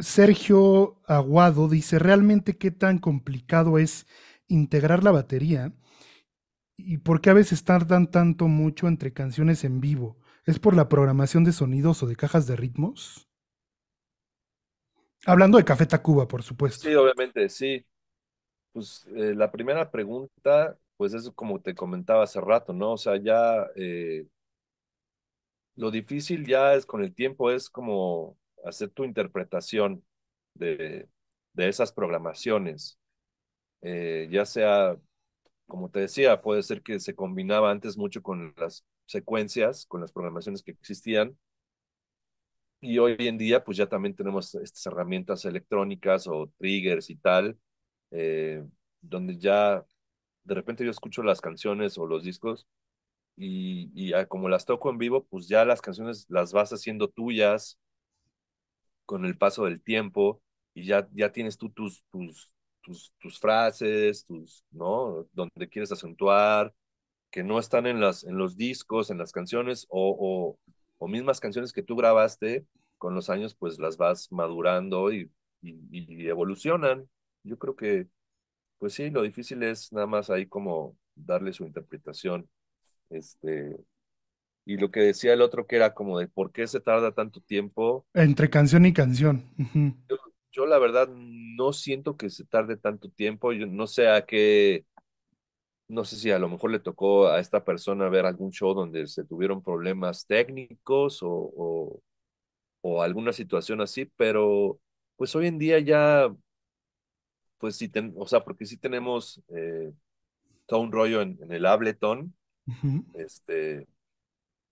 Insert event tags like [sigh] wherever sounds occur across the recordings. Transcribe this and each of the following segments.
Sergio Aguado dice, ¿realmente qué tan complicado es integrar la batería? ¿Y por qué a veces tardan tanto mucho entre canciones en vivo? ¿Es por la programación de sonidos o de cajas de ritmos? Hablando de Café Tacuba, por supuesto. Sí, obviamente, sí. Pues eh, la primera pregunta, pues es como te comentaba hace rato, ¿no? O sea, ya eh, lo difícil ya es con el tiempo, es como hacer tu interpretación de, esas programaciones. Eh, ya sea, como te decía, puede ser que se combinaba antes mucho con las secuencias, con las programaciones que existían. Y hoy en día, pues ya también tenemos estas herramientas electrónicas o triggers y tal, eh, donde ya de repente yo escucho las canciones o los discos y, y ah, como las toco en vivo, pues ya las canciones las vas haciendo tuyas, con el paso del tiempo y ya, ya tienes tú tus, tus, tus, tus frases, tus, ¿no? Donde quieres acentuar, que no están en, las, en los discos, en las canciones o, o, mismas canciones que tú grabaste, con los años pues las vas madurando y, y, y evolucionan. Yo creo que, pues sí, lo difícil es nada más ahí como darle su interpretación este, y lo que decía el otro que era como de por qué se tarda tanto tiempo. Entre canción y canción. yo, la verdad no siento que se tarde tanto tiempo, yo no sé a qué, no sé si a lo mejor le tocó a esta persona ver algún show donde se tuvieron problemas técnicos o, o, alguna situación así, pero pues hoy en día ya, pues sí, o sea, porque sí tenemos eh, todo un rollo en, el Ableton, este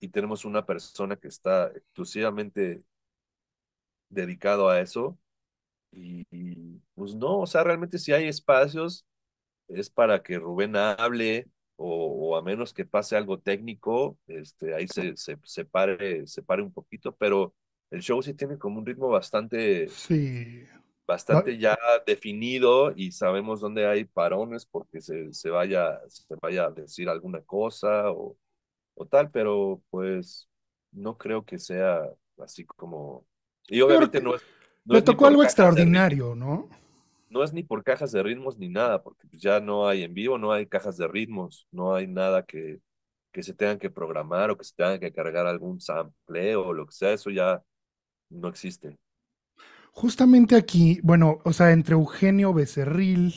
y tenemos una persona que está exclusivamente dedicado a eso. Y, pues no, o sea, realmente si hay espacios es para que Rubén hable o, a menos que pase algo técnico, este, ahí se, se, pare, se pare un poquito, pero el show sí tiene como un ritmo bastante, sí. bastante ya definido y sabemos dónde hay parones porque se, se, vaya, se vaya a decir alguna cosa o, o tal, pero pues no creo que sea así como... Y obviamente no es... tocó algo extraordinario, ¿no? No es ni por cajas de ritmos ni nada, porque pues, ya no hay en vivo, no hay cajas de ritmos, no hay nada que, que se tengan que programar o que se tengan que cargar algún sample o lo que sea, eso ya no existe. Justamente aquí, bueno, o sea, entre Eugenio Becerril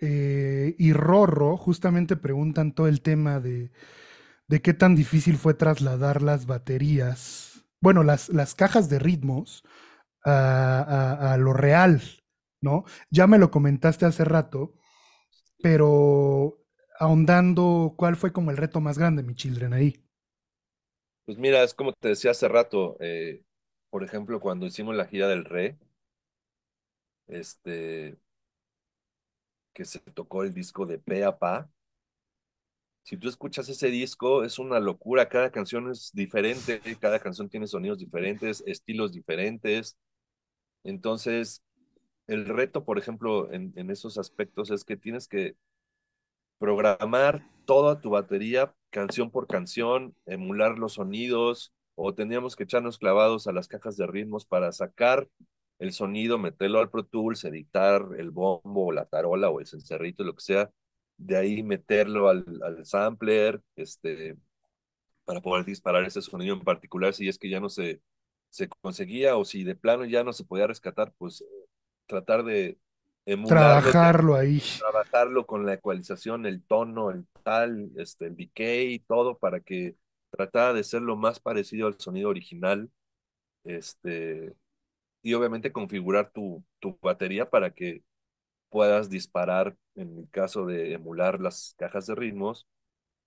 eh, y Rorro, justamente preguntan todo el tema de de qué tan difícil fue trasladar las baterías, bueno, las, las cajas de ritmos a, lo real, ¿no? Ya me lo comentaste hace rato, pero ahondando, ¿cuál fue como el reto más grande, mi children, ahí? Pues mira, es como te decía hace rato, eh, por ejemplo, cuando hicimos la gira del RE, este, que se tocó el disco de Pe a Pa, si tú escuchas ese disco, es una locura, cada canción es diferente, cada canción tiene sonidos diferentes, estilos diferentes. Entonces, el reto, por ejemplo, en, esos aspectos es que tienes que programar toda tu batería, canción por canción, emular los sonidos, o teníamos que echarnos clavados a las cajas de ritmos para sacar el sonido, meterlo al Pro Tools, editar el bombo, la tarola o el cencerrito, lo que sea, de ahí meterlo al, al sampler, este, para poder disparar ese sonido en particular, si es que ya no se, se conseguía o si de plano ya no se podía rescatar, pues tratar de emularlo, trabajarlo ahí. Trabajarlo con la ecualización, el tono, el tal, este, el decay, todo para que tratara de ser lo más parecido al sonido original. Este, y obviamente configurar tu, tu batería para que puedas disparar, en el caso de emular las cajas de ritmos,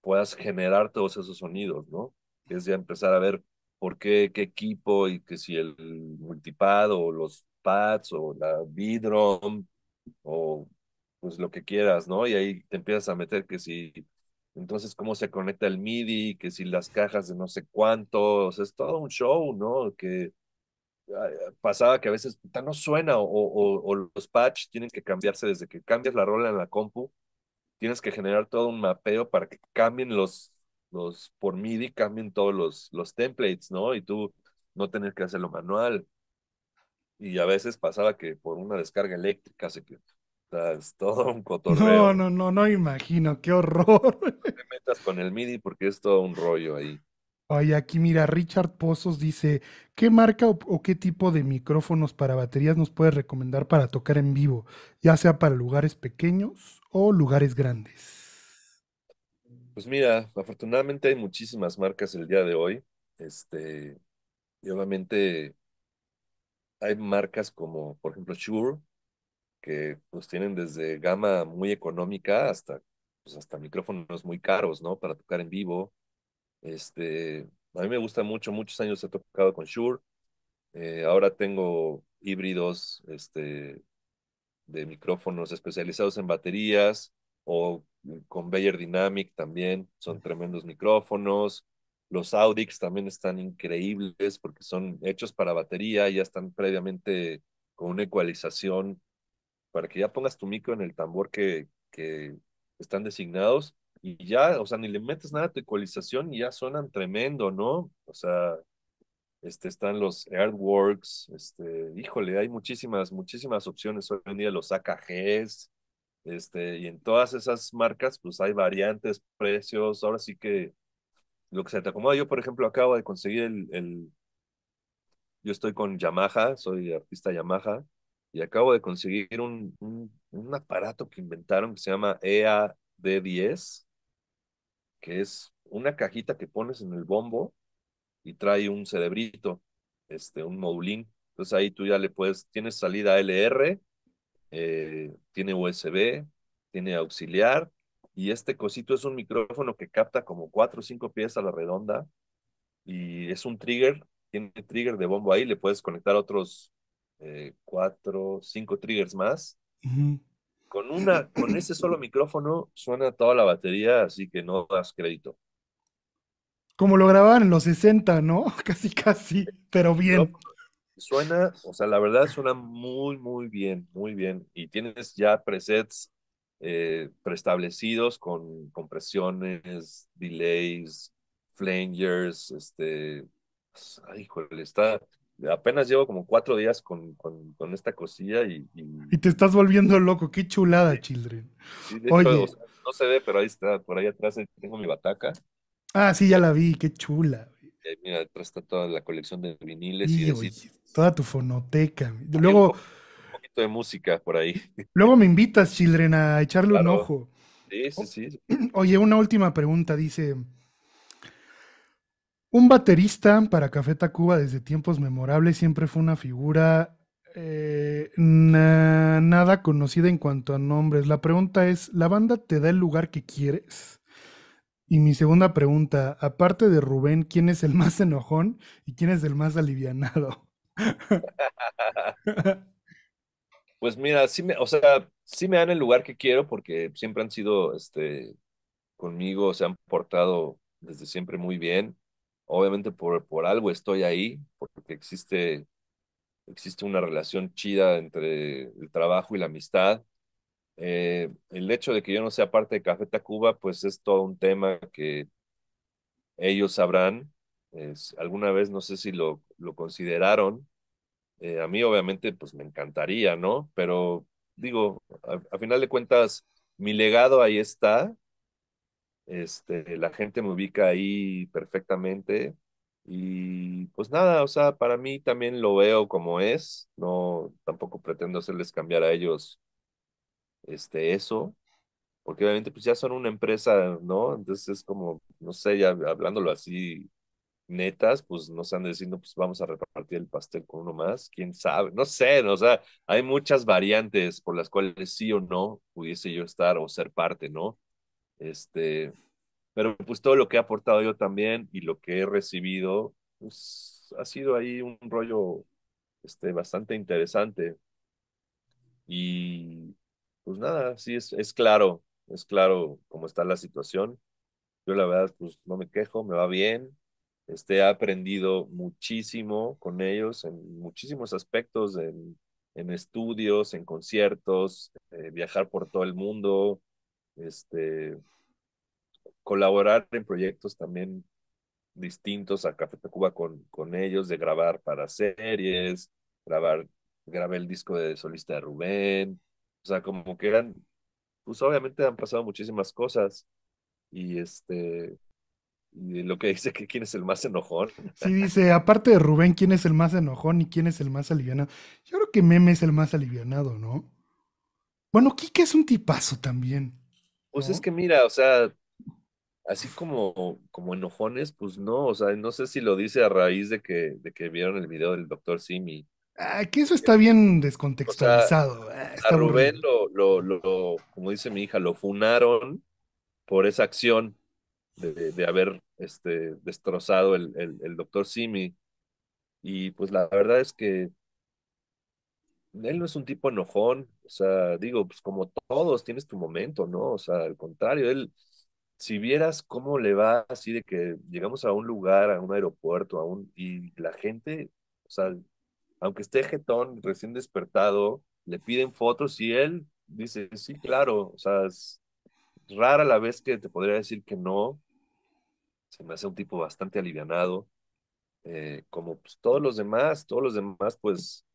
puedas generar todos esos sonidos, ¿no? Es ya empezar a ver por qué, qué equipo y que si el multipad o los pads o la b drum o pues lo que quieras, ¿no? Y ahí te empiezas a meter que si, entonces cómo se conecta el MIDI, que si las cajas de no sé cuántos, es todo un show, ¿no? Que Ah, pasaba que a veces no suena o, los patch tienen que cambiarse desde que cambias la rola en la compu, tienes que generar todo un mapeo para que cambien los, los por MIDI, cambien todos los, los templates, ¿no? Y tú no tienes que hacerlo manual. Y a veces pasaba que por una descarga eléctrica se es todo un cotorreo. No, no, no, no imagino, qué horror. te metas con el MIDI porque es todo un rollo ahí. Ay, aquí mira, Richard Pozos dice, ¿qué marca o, qué tipo de micrófonos para baterías nos puedes recomendar para tocar en vivo, ya sea para lugares pequeños o lugares grandes? Pues mira, afortunadamente hay muchísimas marcas el día de hoy. Este, y obviamente hay marcas como, por ejemplo, Shure, que pues tienen desde gama muy económica hasta, pues, hasta micrófonos muy caros, ¿no? Para tocar en vivo este, a mí me gusta mucho, muchos años he tocado con Shure. Eh, ahora tengo híbridos este, de micrófonos especializados en baterías o con Bayer Dynamic también, son tremendos micrófonos. Los Audix también están increíbles porque son hechos para batería, ya están previamente con una ecualización para que ya pongas tu micro en el tambor que, que están designados y ya, o sea, ni le metes nada a tu ecualización y ya suenan tremendo, ¿no? O sea, este, están los Airworks, este, híjole, hay muchísimas, muchísimas opciones hoy en día, los AKGs, este, y en todas esas marcas, pues hay variantes, precios, ahora sí que lo que se te acomoda. Yo, por ejemplo, acabo de conseguir el, yo estoy con Yamaha, soy artista Yamaha, y acabo de conseguir un, un, un aparato que inventaron que se llama EAD10, que es una cajita que pones en el bombo y trae un cerebrito, este, un modulín. Entonces ahí tú ya le puedes, tienes salida LR, eh, tiene USB, tiene auxiliar, y este cosito es un micrófono que capta como cuatro o cinco pies a la redonda, y es un trigger, tiene trigger de bombo ahí, le puedes conectar otros eh, cuatro, cinco triggers más con, una, con ese solo micrófono suena toda la batería, así que no das crédito. Como lo grababan en los 60, ¿no? [laughs] Casi, casi, pero bien. suena, o sea, la verdad suena muy, muy bien, muy bien. Y tienes ya presets eh, preestablecidos con compresiones, delays, flangers, este... Ay, joder, está, apenas llevo como cuatro días con, esta cosilla y, y, te estás volviendo loco, qué chulada, children. Oye. no se ve, pero ahí está, por ahí atrás tengo mi bataca. Ah, sí, ya la vi, qué chula. mira, detrás está toda la colección de viniles y de Toda tu fonoteca. Luego... Un poquito de música por ahí. [laughs] Luego me invitas, children, a echarle un ojo. Sí, sí, sí. [clears throat] Oye, una última pregunta, dice... Un baterista para Café Tacuba desde tiempos memorables siempre fue una figura eh, nada conocida en cuanto a nombres. La pregunta es, ¿la banda te da el lugar que quieres? Y mi segunda pregunta, aparte de Rubén, ¿quién es el más enojón y quién es el más alivianado? [laughs] pues mira, sí me, o sea, sí me dan el lugar que quiero porque siempre han sido este, conmigo, se han portado desde siempre muy bien obviamente por, por algo estoy ahí, porque existe, existe una relación chida entre el trabajo y la amistad. Eh, el hecho de que yo no sea parte de Café Tacuba, pues es todo un tema que ellos sabrán. alguna vez no sé si lo, lo consideraron. Eh, a mí obviamente pues me encantaría, ¿no? Pero digo, a, a final de cuentas, mi legado ahí está este, la gente me ubica ahí perfectamente. Y pues nada, o sea, para mí también lo veo como es, no, tampoco pretendo hacerles cambiar a ellos este, eso, porque obviamente pues ya son una empresa, ¿no? Entonces es como, no sé, ya hablándolo así netas, pues nos están diciendo, pues vamos a repartir el pastel con uno más, quién sabe, no sé, o sea, hay muchas variantes por las cuales sí o no pudiese yo estar o ser parte, ¿no? Este, pero pues todo lo que he aportado yo también y lo que he recibido, pues ha sido ahí un rollo este, bastante interesante. Y pues nada, sí es, es claro, es claro cómo está la situación. Yo la verdad, pues no me quejo, me va bien. Este, he aprendido muchísimo con ellos en muchísimos aspectos, en, estudios, en conciertos, eh, viajar por todo el mundo, este, colaborar en proyectos también distintos a Café Cuba con, con ellos, de grabar para series, grabar, grabé el disco de solista de Rubén, o sea, como que eran, pues obviamente han pasado muchísimas cosas y este, lo que dice que quién es el más enojón. Sí, dice, aparte de Rubén, ¿quién es el más enojón y quién es el más alivianado? Yo creo que Meme es el más alivianado, ¿no? Bueno, Kike es un tipazo también. Pues es que mira, o sea, así como, como enojones, pues no, o sea, no sé si lo dice a raíz de que, de que vieron el video del doctor Simi. Aquí ah, que eso está bien descontextualizado. Ah, a Rubén lo, lo, como dice mi hija, lo funaron por esa acción de, de, haber este, destrozado el, el, el doctor Simi. Y pues la verdad es que él no es un tipo enojón, o sea, digo, pues como todos tienes tu momento, ¿no? O sea, al contrario, él, si vieras cómo le va así de que llegamos a un lugar, a un aeropuerto, a un, y la gente, o sea, aunque esté jetón, recién despertado, le piden fotos y él dice, sí, claro, o sea, es rara la vez que te podría decir que no, se me hace un tipo bastante alivianado, eh, como pues, todos los demás, todos los demás, pues,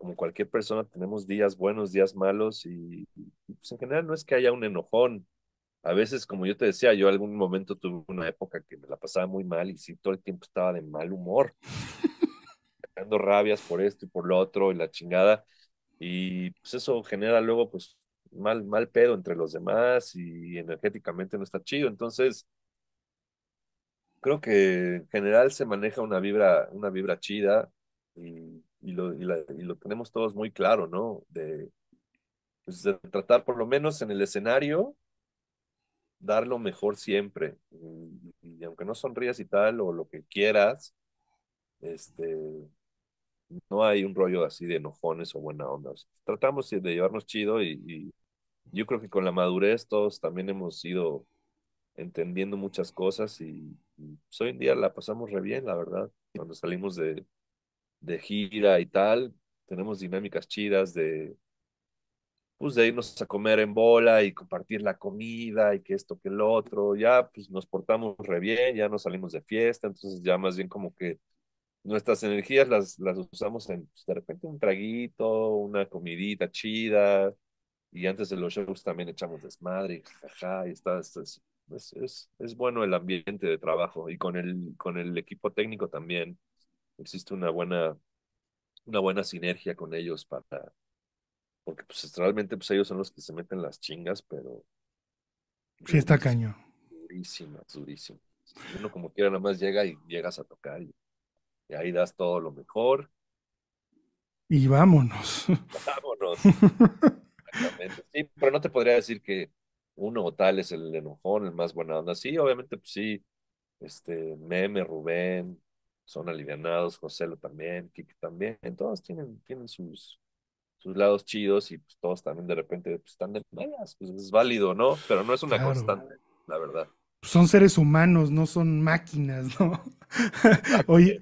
como cualquier persona, tenemos días buenos, días malos y, pues en general no es que haya un enojón. A veces, como yo te decía, yo algún momento tuve una época que me la pasaba muy mal y sí, todo el tiempo estaba de mal humor, dando [laughs] rabias por esto y por lo otro y la chingada. Y pues eso genera luego pues mal, mal pedo entre los demás y energéticamente no está chido. Entonces, creo que en general se maneja una vibra, una vibra chida y y lo, y, lo tenemos todos muy claro, ¿no? De, pues, de tratar por lo menos en el escenario dar lo mejor siempre. Y, aunque no sonrías y tal, o lo que quieras, este, no hay un rollo así de enojones o buena onda. tratamos de llevarnos chido y, yo creo que con la madurez todos también hemos ido entendiendo muchas cosas y, pues, hoy en día la pasamos re bien, la verdad, cuando salimos de, de gira y tal. Tenemos dinámicas chidas de, pues de irnos a comer en bola y compartir la comida y que esto, que el otro. Ya pues nos portamos re bien, ya no salimos de fiesta, entonces ya más bien como que nuestras energías las, las usamos en pues, de repente un traguito, una comidita chida. Y antes de los shows también echamos desmadre y está, es, es, bueno el ambiente de trabajo y con el, con el equipo técnico también existe una buena, una buena sinergia con ellos para, porque pues realmente pues ellos son los que se meten las chingas, pero... Sí, está caño. Durísima, durísima. Uno como quiera nada más llega y llegas a tocar y, ahí das todo lo mejor. Y vámonos. Vámonos. [laughs] Sí, pero no te podría decir que uno o tal es el enojón, el más buena onda. Sí, obviamente, pues sí, este, Meme, Rubén, son alivianados, José lo también, Kiki también, todos tienen, tienen sus, sus lados chidos y pues todos también de repente pues, están de pues, es válido, ¿no? Pero no es una constante, la verdad. Son seres humanos, no son máquinas, ¿no? [laughs] Oye,